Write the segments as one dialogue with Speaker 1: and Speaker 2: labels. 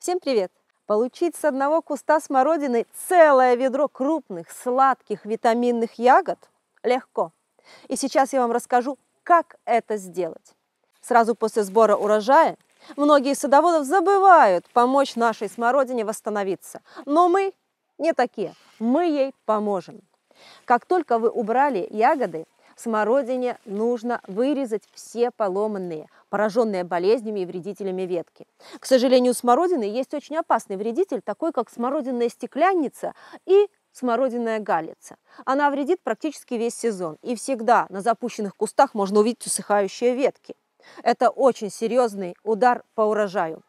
Speaker 1: Всем привет! Получить с одного куста смородины целое ведро крупных, сладких, витаминных ягод легко. И сейчас я вам расскажу, как это сделать. Сразу после сбора урожая многие садоводов забывают помочь нашей смородине восстановиться. Но мы не такие, мы ей поможем. Как только вы убрали ягоды, смородине нужно вырезать все поломанные, пораженные болезнями и вредителями ветки. К сожалению, у смородины есть очень опасный вредитель, такой как смородинная стеклянница и смородиная галица. Она вредит практически весь сезон, и всегда на запущенных кустах можно увидеть усыхающие ветки. Это очень серьезный удар по урожаю.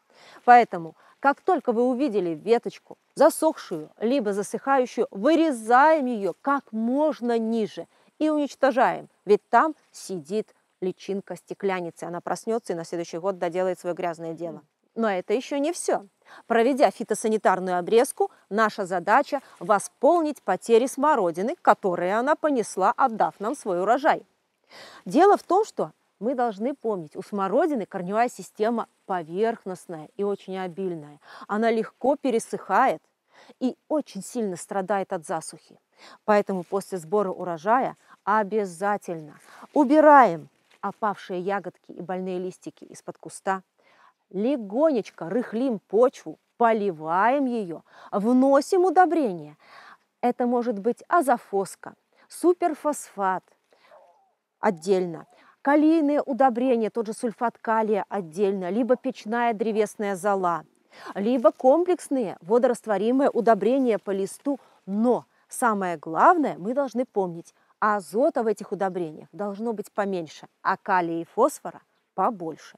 Speaker 1: Поэтому, как только вы увидели веточку, засохшую, либо засыхающую, вырезаем ее как можно ниже – и уничтожаем, ведь там сидит личинка стеклянницы, Она проснется и на следующий год доделает свое грязное дело. Но это еще не все. Проведя фитосанитарную обрезку, наша задача – восполнить потери смородины, которые она понесла, отдав нам свой урожай. Дело в том, что мы должны помнить, у смородины корневая система поверхностная и очень обильная. Она легко пересыхает и очень сильно страдает от засухи. Поэтому после сбора урожая обязательно убираем опавшие ягодки и больные листики из-под куста, легонечко рыхлим почву, поливаем ее, вносим удобрения. Это может быть азофоска, суперфосфат отдельно, калийные удобрения, тот же сульфат калия отдельно, либо печная древесная зола, либо комплексные водорастворимые удобрения по листу, но Самое главное мы должны помнить, азота в этих удобрениях должно быть поменьше, а калия и фосфора побольше.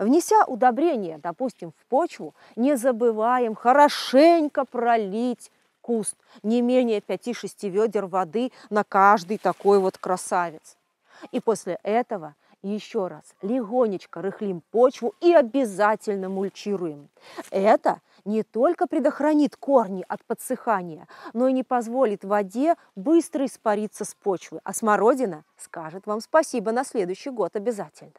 Speaker 1: Внеся удобрение, допустим, в почву, не забываем хорошенько пролить куст не менее 5-6 ведер воды на каждый такой вот красавец. И после этого еще раз легонечко рыхлим почву и обязательно мульчируем. Это не только предохранит корни от подсыхания, но и не позволит воде быстро испариться с почвы, а смородина скажет вам спасибо на следующий год обязательно.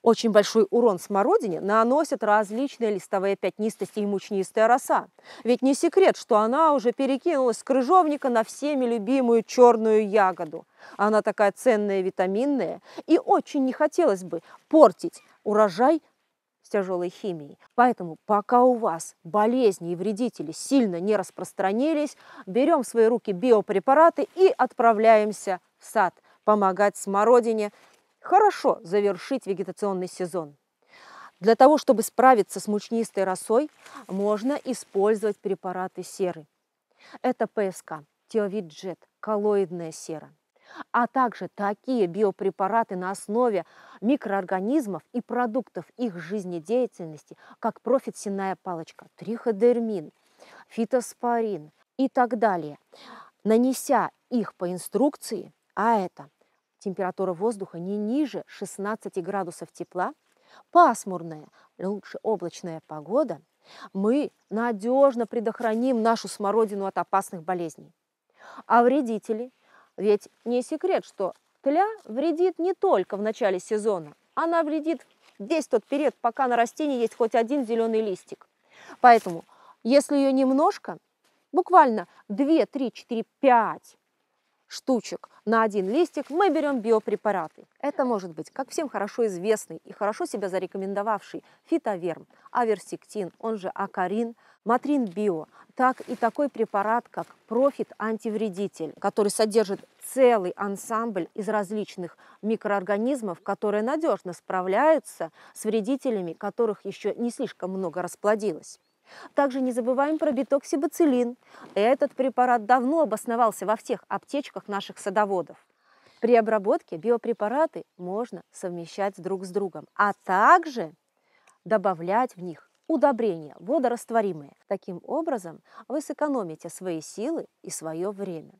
Speaker 1: Очень большой урон смородине наносят различные листовые пятнистости и мучнистая роса. Ведь не секрет, что она уже перекинулась с крыжовника на всеми любимую черную ягоду. Она такая ценная, витаминная, и очень не хотелось бы портить урожай тяжелой химией. Поэтому пока у вас болезни и вредители сильно не распространились, берем в свои руки биопрепараты и отправляемся в сад помогать смородине хорошо завершить вегетационный сезон. Для того, чтобы справиться с мучнистой росой, можно использовать препараты серы. Это ПСК, теовиджет, коллоидная сера – а также такие биопрепараты на основе микроорганизмов и продуктов их жизнедеятельности, как профитсиная палочка, триходермин, фитоспорин и так далее. Нанеся их по инструкции, а это температура воздуха не ниже 16 градусов тепла, пасмурная, лучше облачная погода, мы надежно предохраним нашу смородину от опасных болезней. А вредители – ведь не секрет, что тля вредит не только в начале сезона. Она вредит весь тот период, пока на растении есть хоть один зеленый листик. Поэтому, если ее немножко, буквально 2, 3, 4, 5 штучек на один листик мы берем биопрепараты. Это может быть, как всем хорошо известный и хорошо себя зарекомендовавший фитоверм, аверсектин, он же акарин, матрин био, так и такой препарат, как профит-антивредитель, который содержит целый ансамбль из различных микроорганизмов, которые надежно справляются с вредителями, которых еще не слишком много расплодилось. Также не забываем про битоксибацилин. Этот препарат давно обосновался во всех аптечках наших садоводов. При обработке биопрепараты можно совмещать друг с другом, а также добавлять в них удобрения водорастворимые. Таким образом, вы сэкономите свои силы и свое время.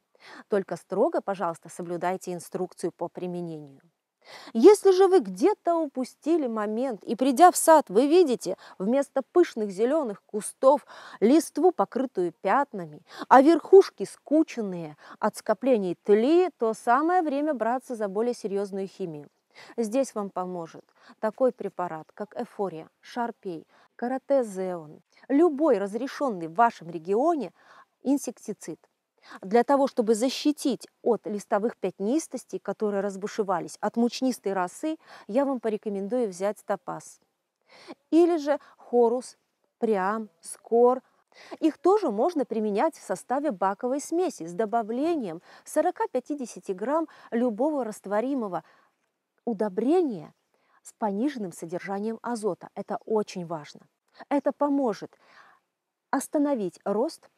Speaker 1: Только строго, пожалуйста, соблюдайте инструкцию по применению. Если же вы где-то упустили момент и, придя в сад, вы видите вместо пышных зеленых кустов листву, покрытую пятнами, а верхушки скученные от скоплений тли, то самое время браться за более серьезную химию. Здесь вам поможет такой препарат, как эфория, шарпей, каратезеон, любой разрешенный в вашем регионе инсектицид для того, чтобы защитить от листовых пятнистостей, которые разбушевались, от мучнистой росы, я вам порекомендую взять топаз. Или же хорус, прям, скор. Их тоже можно применять в составе баковой смеси с добавлением 40-50 грамм любого растворимого удобрения с пониженным содержанием азота. Это очень важно. Это поможет остановить рост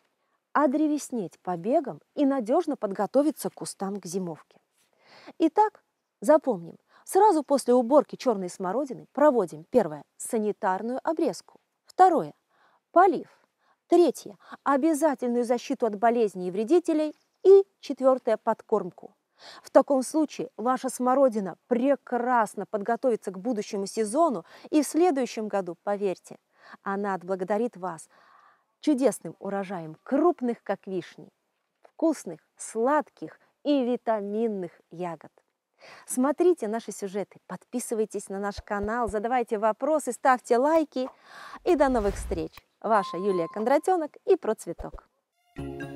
Speaker 1: одревеснеть побегом и надежно подготовиться к кустам к зимовке. Итак, запомним, сразу после уборки черной смородины проводим первое – санитарную обрезку, второе – полив, третье – обязательную защиту от болезней и вредителей и четвертое – подкормку. В таком случае ваша смородина прекрасно подготовится к будущему сезону и в следующем году, поверьте, она отблагодарит вас чудесным урожаем крупных, как вишни, вкусных, сладких и витаминных ягод. Смотрите наши сюжеты, подписывайтесь на наш канал, задавайте вопросы, ставьте лайки. И до новых встреч! Ваша Юлия Кондратенок и Процветок. Thank you.